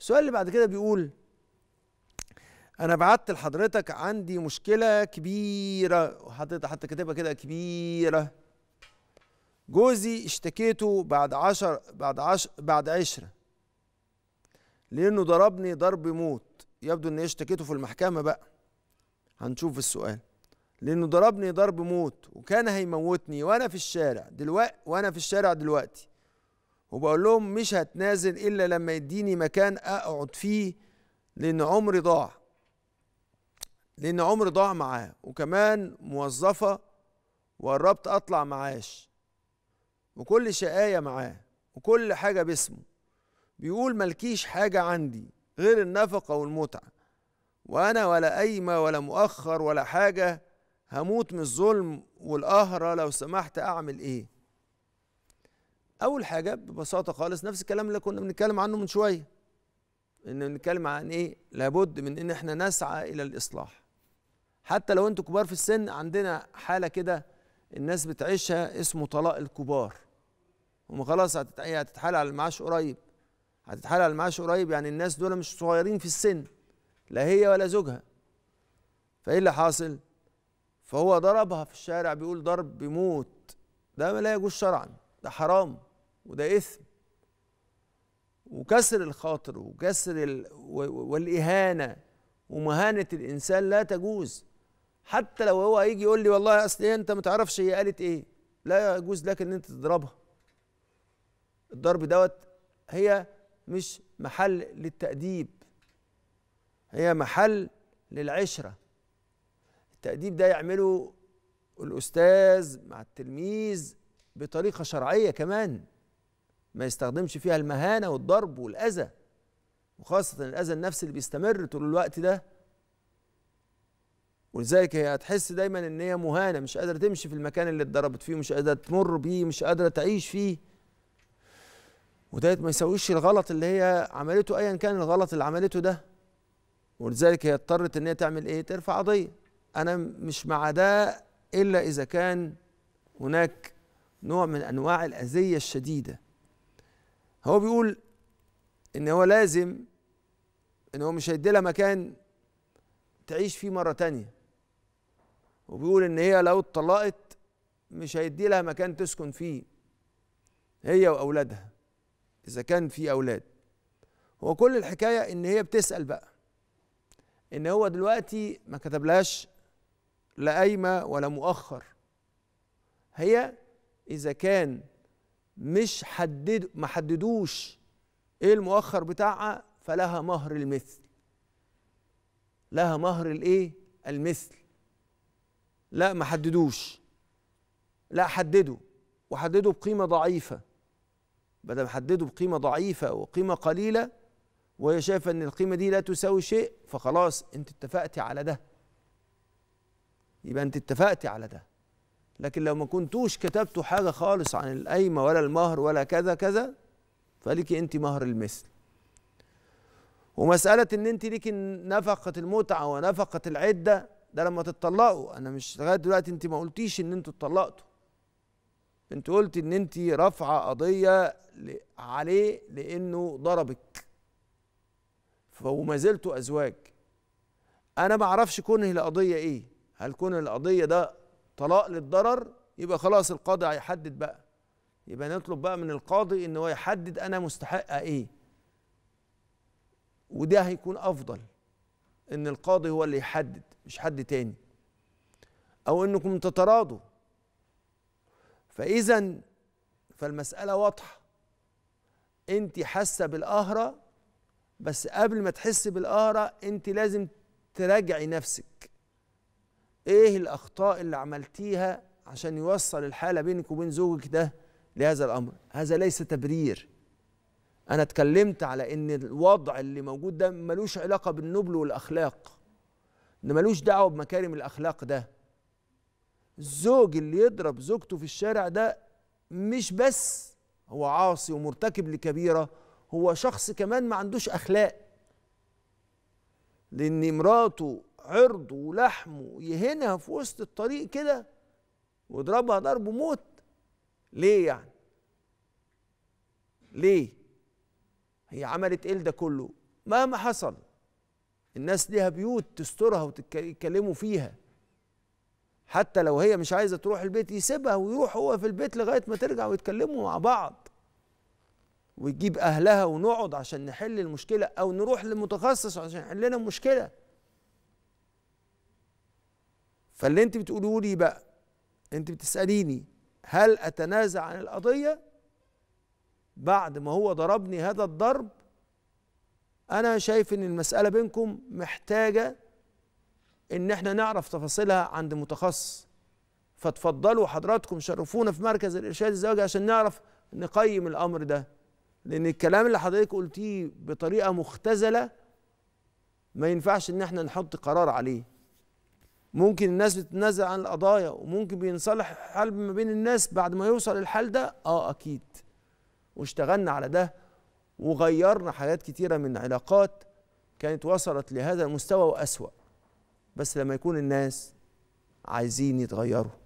السؤال اللي بعد كده بيقول انا بعت لحضرتك عندي مشكله كبيره وحضرتك حتى كاتبها كده كبيره جوزي اشتكيته بعد عشر بعد عشر بعد عشرة لانه ضربني ضرب موت يبدو ان اشتكيته في المحكمه بقى هنشوف السؤال لانه ضربني ضرب موت وكان هيموتني وانا في الشارع دلوقتي وانا في الشارع دلوقتي وبقول لهم مش هتنازل الا لما يديني مكان اقعد فيه لان عمري ضاع لان عمري ضاع معاه وكمان موظفه وقربت اطلع معاش وكل شقايه معاه وكل حاجه باسمه بيقول ملكيش حاجه عندي غير النفقه والمتعه وانا ولا قايمه ولا مؤخر ولا حاجه هموت من الظلم والقهره لو سمحت اعمل ايه اول حاجه ببساطه خالص نفس الكلام اللي كنا بنتكلم عنه من شويه ان بنتكلم عن ايه لابد من ان احنا نسعى الى الاصلاح حتى لو انتوا كبار في السن عندنا حاله كده الناس بتعيشها اسمه طلاق الكبار هم خلاص هتتحال على المعاش قريب هتتحال على المعاش قريب يعني الناس دول مش صغيرين في السن لا هي ولا زوجها فايه اللي حاصل فهو ضربها في الشارع بيقول ضرب بموت ده ما لا يجوز شرعا ده حرام وده إثم وكسر الخاطر وكسر ال... والإهانة ومهانة الإنسان لا تجوز حتى لو هو هيجي يقول لي والله أصل إيه أنت ما تعرفش هي قالت إيه لا يجوز لك إن أنت تضربها الضرب دوت هي مش محل للتأديب هي محل للعشرة التأديب ده يعمله الأستاذ مع التلميذ بطريقة شرعية كمان ما يستخدمش فيها المهانه والضرب والاذى وخاصه الاذى النفسي اللي بيستمر طول الوقت ده ولذلك هي هتحس دايما ان هي مهانه مش قادره تمشي في المكان اللي اتضربت فيه مش قادره تمر بيه مش قادره تعيش فيه وده ما يسويش الغلط اللي هي عملته ايا كان الغلط اللي عملته ده ولذلك هي اضطرت ان هي تعمل ايه ترفع قضيه انا مش مع ده الا اذا كان هناك نوع من انواع الاذيه الشديده هو بيقول ان هو لازم ان هو مش هيدي لها مكان تعيش فيه مره تانية وبيقول ان هي لو اتطلقت مش هيدي لها مكان تسكن فيه هي واولادها اذا كان في اولاد هو كل الحكايه ان هي بتسال بقى ان هو دلوقتي ما كتبلهاش لا قايمه ولا مؤخر هي اذا كان مش حدد ما حددوش ايه المؤخر بتاعها فلها مهر المثل لها مهر الايه المثل لا ما حددوش لا حددوا وحددوا بقيمه ضعيفه بدل ما حددوا بقيمه ضعيفه وقيمه قليله وهي شايفه ان القيمه دي لا تساوي شيء فخلاص انت اتفقتي على ده يبقى انت اتفقتي على ده لكن لو ما كنتوش كتبتوا حاجه خالص عن القايمه ولا المهر ولا كذا كذا فليكي انت مهر المثل ومساله ان انت ليكي نفقه المتعه ونفقه العده ده لما تتطلقوا انا مش لغايه دلوقتي انت ما قلتيش ان انتوا اتطلقتوا انت قلت ان انت رافعه قضيه عليه لانه ضربك وما زلتوا ازواج انا ما اعرفش كونه القضيه ايه هل كون القضيه ده طلاق للضرر يبقى خلاص القاضي هيحدد بقى يبقى نطلب بقى من القاضي ان هو يحدد انا مستحقه ايه وده هيكون افضل ان القاضي هو اللي يحدد مش حد تاني او انكم تتراضوا فاذا فالمساله واضحه انت حاسه بالقهره بس قبل ما تحسي بالقهره انت لازم تراجعي نفسك ايه الاخطاء اللي عملتيها عشان يوصل الحاله بينك وبين زوجك ده لهذا الامر هذا ليس تبرير انا اتكلمت على ان الوضع اللي موجود ده ملوش علاقه بالنبل والاخلاق ده ملوش دعوه بمكارم الاخلاق ده الزوج اللي يضرب زوجته في الشارع ده مش بس هو عاصي ومرتكب لكبيره هو شخص كمان ما عندوش اخلاق لان مراته عرضه ولحمه يهنها في وسط الطريق كده واضربها ضرب موت ليه يعني ليه هي عملت ايه ده كله مهما حصل الناس ليها بيوت تسترها وتتكلموا فيها حتى لو هي مش عايزه تروح البيت يسيبها ويروح هو في البيت لغايه ما ترجع ويتكلموا مع بعض ويجيب اهلها ونقعد عشان نحل المشكله او نروح لمتخصص عشان يحل لنا المشكله فاللي انت بتقولوا لي بقى انت بتساليني هل اتنازع عن القضيه بعد ما هو ضربني هذا الضرب انا شايف ان المساله بينكم محتاجه ان احنا نعرف تفاصيلها عند متخصص فتفضلوا حضراتكم شرفونا في مركز الارشاد الزواجي عشان نعرف نقيم الامر ده لان الكلام اللي حضرتك قلتيه بطريقه مختزله ما ينفعش ان احنا نحط قرار عليه ممكن الناس بتتنازل عن القضايا وممكن بينصلح حال ما بين الناس بعد ما يوصل الحال ده اه اكيد واشتغلنا على ده وغيرنا حاجات كتيرة من علاقات كانت وصلت لهذا المستوى وأسوأ بس لما يكون الناس عايزين يتغيروا